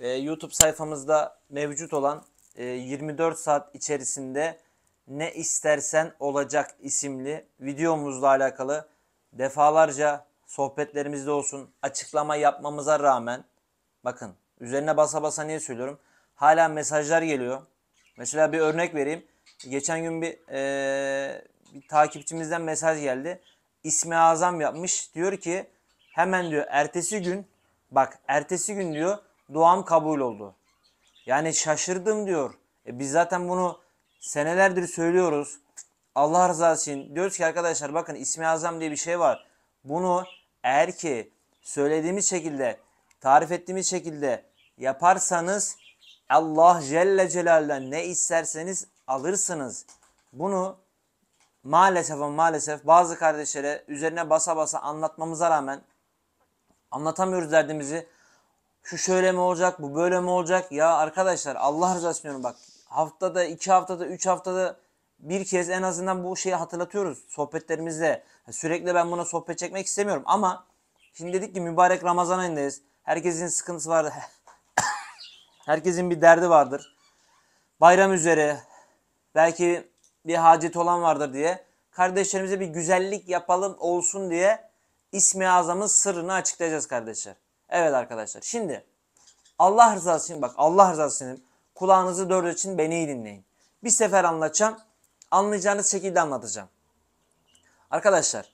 e, YouTube sayfamızda mevcut olan e, 24 saat içerisinde Ne istersen Olacak isimli videomuzla alakalı defalarca sohbetlerimizde olsun açıklama yapmamıza rağmen bakın üzerine basa basa niye söylüyorum hala mesajlar geliyor. Mesela bir örnek vereyim. Geçen gün bir, e, bir takipçimizden mesaj geldi. İsmi Azam yapmış. Diyor ki hemen diyor ertesi gün bak ertesi gün diyor duam kabul oldu. Yani şaşırdım diyor. E biz zaten bunu senelerdir söylüyoruz. Allah rızası için diyoruz ki arkadaşlar bakın ismi azam diye bir şey var. Bunu eğer ki söylediğimiz şekilde, tarif ettiğimiz şekilde yaparsanız Allah Celle Celal'den ne isterseniz alırsınız. Bunu maalesef ama maalesef bazı kardeşlere üzerine basa basa anlatmamıza rağmen anlatamıyoruz derdimizi şu şöyle mi olacak, bu böyle mi olacak? Ya arkadaşlar Allah rızası için bak haftada, iki haftada, üç haftada bir kez en azından bu şeyi hatırlatıyoruz sohbetlerimizde. Sürekli ben buna sohbet çekmek istemiyorum ama şimdi dedik ki mübarek Ramazan ayındayız. Herkesin sıkıntısı vardı. Herkesin bir derdi vardır. Bayram üzere belki bir hacet olan vardır diye kardeşlerimize bir güzellik yapalım olsun diye ismi azamın sırrını açıklayacağız kardeşler. Evet arkadaşlar şimdi Allah rızası için bak Allah rızası için kulağınızı dört için beni iyi dinleyin. Bir sefer anlatacağım. Anlayacağınız şekilde anlatacağım. Arkadaşlar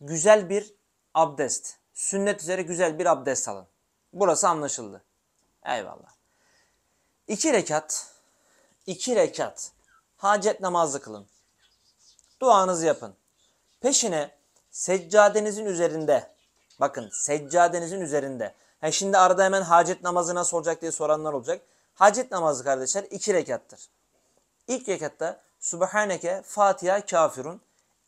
güzel bir abdest. Sünnet üzere güzel bir abdest alın. Burası anlaşıldı. Eyvallah. İki rekat, iki rekat hacet namazı kılın. Duanızı yapın. Peşine seccadenizin üzerinde Bakın seccadenizin üzerinde. Ha şimdi arada hemen hacet namazı nasıl olacak diye soranlar olacak. Hacet namazı kardeşler iki rekattır. İlk rekatta Subhaneke Fatiha kafirun.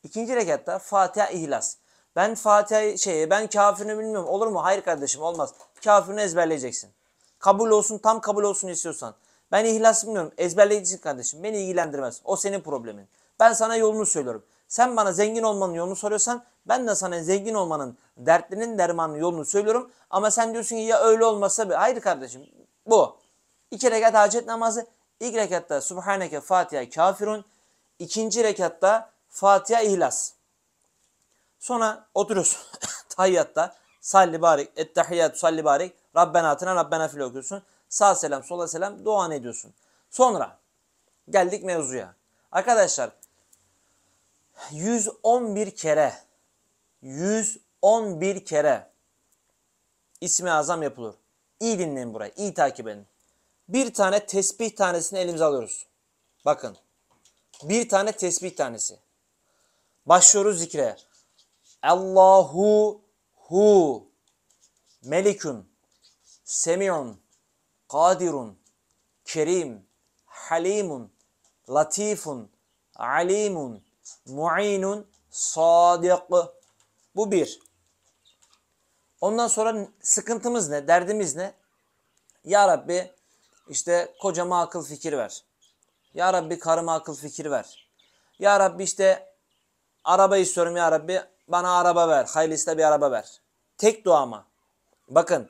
İkinci rekatta Fatiha ihlas. Ben Fatiha şey, ben kafirini bilmiyorum. Olur mu? Hayır kardeşim olmaz. Kafirini ezberleyeceksin. Kabul olsun tam kabul olsun istiyorsan. Ben ihlas bilmiyorum. Ezberleyeceksin kardeşim. Beni ilgilendirmez. O senin problemin. Ben sana yolunu söylüyorum. Sen bana zengin olmanın yolunu soruyorsan ben de sana zengin olmanın dertlerinin dermanının yolunu söylüyorum. Ama sen diyorsun ki ya öyle olmasa be. Hayır kardeşim bu. İki rekat hacet namazı. İlk rekatta Subhaneke Fatiha kafirun. İkinci rekatta Fatiha ihlas. Sonra oturuyorsun tahiyyatta. Salli barik, ettehiyyatü salli barik. Rabbena atına Rabbena fil okuyorsun. Sağ selam, sola selam, dua ediyorsun. Sonra geldik mevzuya. Arkadaşlar 111 kere 111 kere ismi azam yapılır. İyi dinleyin burayı. iyi takip edin. Bir tane tesbih tanesini elimize alıyoruz. Bakın. Bir tane tesbih tanesi. Başlıyoruz zikre. Allahu hu melikun semiun kadirun kerim halimun latifun alimun Mu'inun sadık. Bu bir. Ondan sonra sıkıntımız ne? Derdimiz ne? Ya Rabbi işte kocama akıl fikir ver. Ya Rabbi karıma akıl fikir ver. Ya Rabbi işte araba istiyorum ya Rabbi bana araba ver. Hayırlısıyla bir araba ver. Tek dua mı? Bakın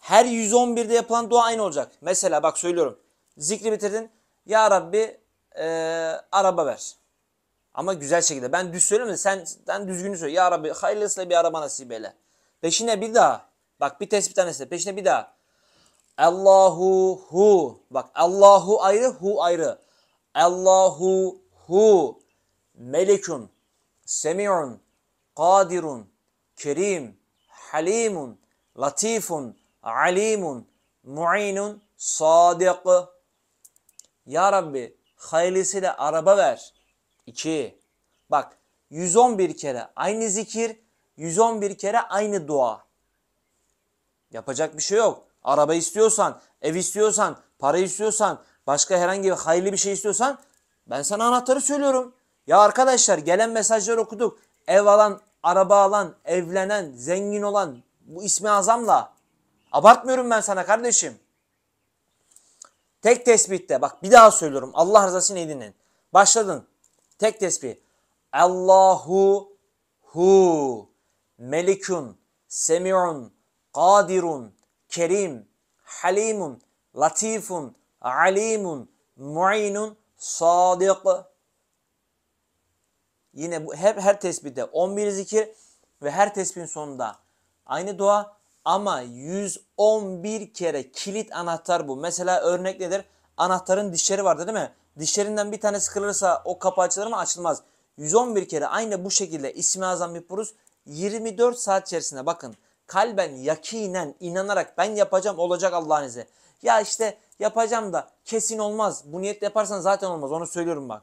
her 111'de yapılan dua aynı olacak. Mesela bak söylüyorum. Zikri bitirdin. Ya Rabbi e, araba ver. Ama güzel şekilde. Ben düz söylüyorum da sen, sen düzgünü söyle. Ya Rabbi hayırlısıyla bir araba nasip eyle. Peşine bir daha. Bak bir tespit tanesi. Peşine bir daha. Allahu hu. Bak Allahu ayrı, hu ayrı. Allahu hu. Melikun, Semi'un. Kadirun. Kerim. Halimun. Latifun. Alimun. Mu'inun. Sadık. Ya Rabbi hayırlısıyla araba ver 2. Bak 111 kere aynı zikir, 111 kere aynı dua. Yapacak bir şey yok. Araba istiyorsan, ev istiyorsan, para istiyorsan, başka herhangi bir hayırlı bir şey istiyorsan ben sana anahtarı söylüyorum. Ya arkadaşlar gelen mesajları okuduk. Ev alan, araba alan, evlenen, zengin olan bu ismi azamla. Abartmıyorum ben sana kardeşim. Tek tespitte bak bir daha söylüyorum. Allah rızası için edinin. Başladın. Tek tesbih. Allahu hu melikun semiun kadirun kerim halimun latifun alimun muinun sadiq. Yine bu hep her tesbihte 11 zikir ve her tesbihin sonunda aynı dua ama 111 kere kilit anahtar bu. Mesela örnek nedir? Anahtarın dişleri vardı değil mi? Dişlerinden bir tane sıkılırsa o kapı açılır mı? Açılmaz. 111 kere aynı bu şekilde ismi azam bir purus 24 saat içerisinde bakın kalben yakinen inanarak ben yapacağım olacak Allah'ın izniyle. Ya işte yapacağım da kesin olmaz. Bu niyetle yaparsan zaten olmaz onu söylüyorum bak.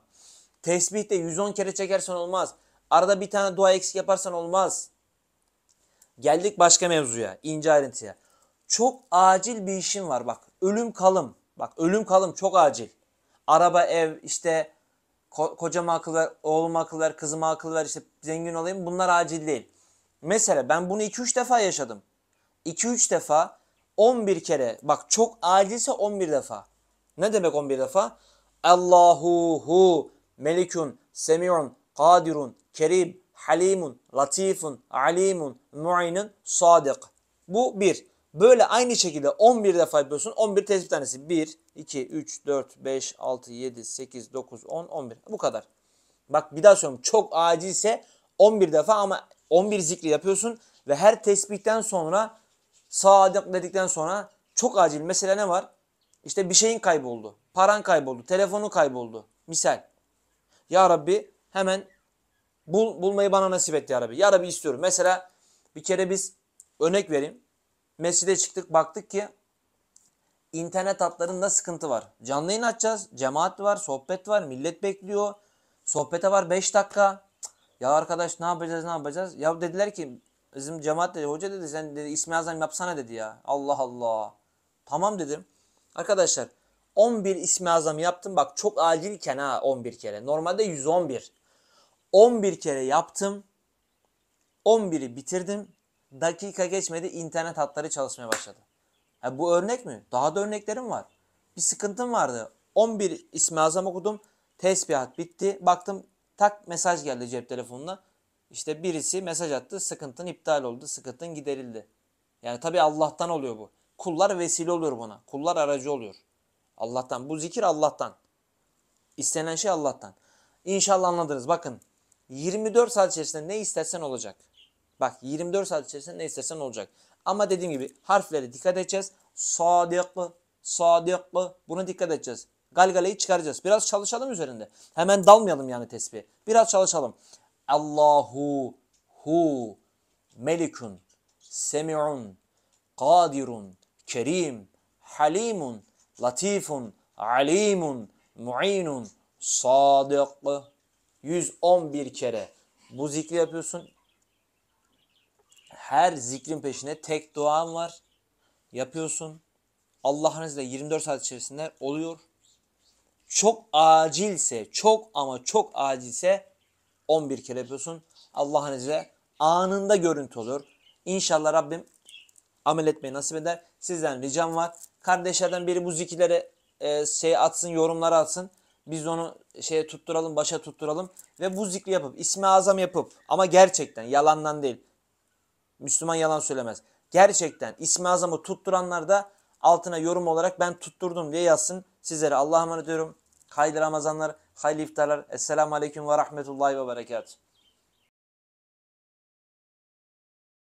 Tesbihte 110 kere çekersen olmaz. Arada bir tane dua eksik yaparsan olmaz. Geldik başka mevzuya, ince ayrıntıya. Çok acil bir işin var bak. Ölüm kalım. Bak ölüm kalım çok acil. Araba, ev, işte ko- kocama akıl ver, oğluma akıl ver, kızıma akıl ver, işte zengin olayım. Bunlar acil değil. Mesela ben bunu 2-3 defa yaşadım. 2-3 defa 11 kere. Bak çok acilse 11 defa. Ne demek 11 defa? Allahu hu melikun semiun kadirun kerim halimun latifun alimun mu'inun sadık. Bu bir. Böyle aynı şekilde 11 defa yapıyorsun. 11 tespit tanesi. 1, 2, 3, 4, 5, 6, 7, 8, 9, 10, 11. Bu kadar. Bak bir daha söylüyorum. Çok acilse 11 defa ama 11 zikri yapıyorsun. Ve her tespitten sonra sağ dedikten sonra çok acil. Mesela ne var? İşte bir şeyin kayboldu. Paran kayboldu. Telefonu kayboldu. Misal. Ya Rabbi hemen bul, bulmayı bana nasip et ya Rabbi. Ya Rabbi istiyorum. Mesela bir kere biz örnek vereyim. Mescide çıktık baktık ki internet hatlarında sıkıntı var. Canlı yayın açacağız. Cemaat var, sohbet var, millet bekliyor. Sohbete var 5 dakika. Ya arkadaş ne yapacağız ne yapacağız? Ya dediler ki bizim cemaat dedi hoca dedi sen dedi İsmi Azam yapsana dedi ya. Allah Allah. Tamam dedim. Arkadaşlar 11 İsmi Azam yaptım. Bak çok acilken ha 11 kere. Normalde 111. 11 kere yaptım. 11'i bitirdim dakika geçmedi internet hatları çalışmaya başladı. Ha, bu örnek mi? Daha da örneklerim var. Bir sıkıntım vardı. 11 ismi azam okudum. Tesbihat bitti. Baktım tak mesaj geldi cep telefonuna. İşte birisi mesaj attı. Sıkıntın iptal oldu. Sıkıntın giderildi. Yani tabi Allah'tan oluyor bu. Kullar vesile oluyor buna. Kullar aracı oluyor. Allah'tan. Bu zikir Allah'tan. İstenen şey Allah'tan. İnşallah anladınız. Bakın 24 saat içerisinde ne istersen olacak. Bak 24 saat içerisinde ne istersen olacak. Ama dediğim gibi harflere dikkat edeceğiz. Sadıklı, sadıklı buna dikkat edeceğiz. Galgaleyi çıkaracağız. Biraz çalışalım üzerinde. Hemen dalmayalım yani tesbihe. Biraz çalışalım. Allahu hu melikun semi'un kadirun kerim halimun latifun alimun mu'inun sadıklı 111 kere bu zikri yapıyorsun her zikrin peşine tek duan var. Yapıyorsun. Allah'ın izniyle 24 saat içerisinde oluyor. Çok acilse, çok ama çok acilse 11 kere yapıyorsun. Allah'ın izniyle anında görüntü olur. İnşallah Rabbim amel etmeyi nasip eder. Sizden ricam var. Kardeşlerden biri bu zikirlere e, şey atsın, yorumlara atsın. Biz onu şeye tutturalım, başa tutturalım ve bu zikri yapıp, ismi azam yapıp ama gerçekten yalandan değil. Müslüman yalan söylemez. Gerçekten ismi azamı tutturanlar da altına yorum olarak ben tutturdum diye yazsın. Sizlere Allah'a emanet ediyorum. Hayırlı Ramazanlar, hayırlı iftarlar. Esselamu Aleyküm ve Rahmetullahi ve Berekatuhu.